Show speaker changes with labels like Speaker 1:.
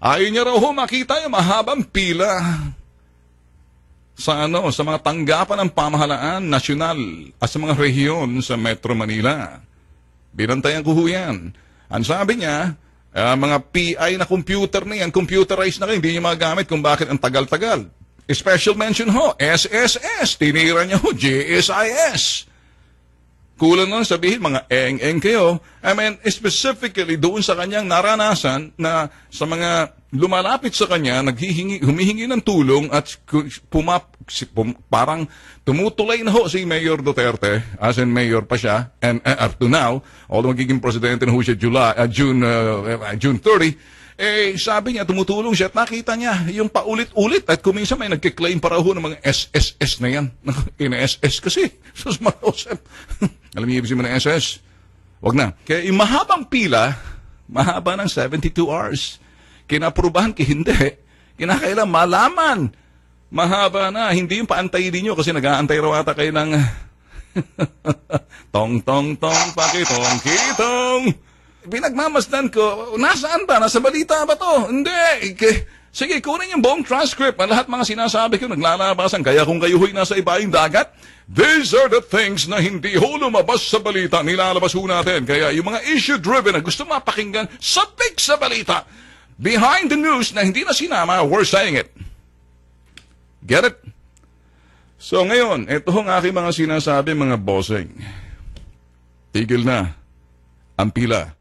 Speaker 1: Ayaw niya raw makita yung mahabang pila sa ano sa mga tanggapan ng pamahalaan nasyonal at sa mga rehiyon sa Metro Manila. Binantayan ko yan. Ang sabi niya, uh, mga PI na computer na yan, computerized na kayo, hindi niya magamit kung bakit ang tagal-tagal. Special mention ho, SSS, tinira niya ho, JSIS. Kulang na sabihin, mga eng-eng kayo. I mean, specifically doon sa kanyang naranasan na sa mga lumalapit sa kanya, naghihingi, humihingi ng tulong at pumap, pum, parang tumutulay na ho si Mayor Duterte, as in Mayor pa siya, and uh, up to now, although magiging presidente na ho siya July, uh, June, uh, uh June 30, eh, sabi niya, tumutulong siya at nakita niya yung paulit-ulit at kuminsan may nagkiklaim para ho ng mga SSS na yan. Ina-SS kasi. Sus Marosep. Alam niyo ibig sabihin ng SS? Wag na. Kaya yung mahabang pila, mahaba ng 72 hours. Kinaprubahan, ki hindi. Kinakailan malaman. Mahaba na. Hindi yung paantayin ninyo kasi nag-aantay raw ata kayo ng tong, tong, tong, pakitong, kitong. Pinagmamasdan ko, nasaan ba? Nasa balita ba to? Hindi. K- Sige, kunin yung buong transcript ang lahat mga sinasabi ko, naglalabasan. Kaya kung kayo ho'y nasa ibaing dagat, these are the things na hindi ho lumabas sa balita, nilalabas ho natin. Kaya yung mga issue-driven na gusto mapakinggan, sabik sa balita. Behind the news na hindi na sinama, we're saying it. Get it? So ngayon, ito ho ang aking mga sinasabi, mga bossing. Tigil na ang pila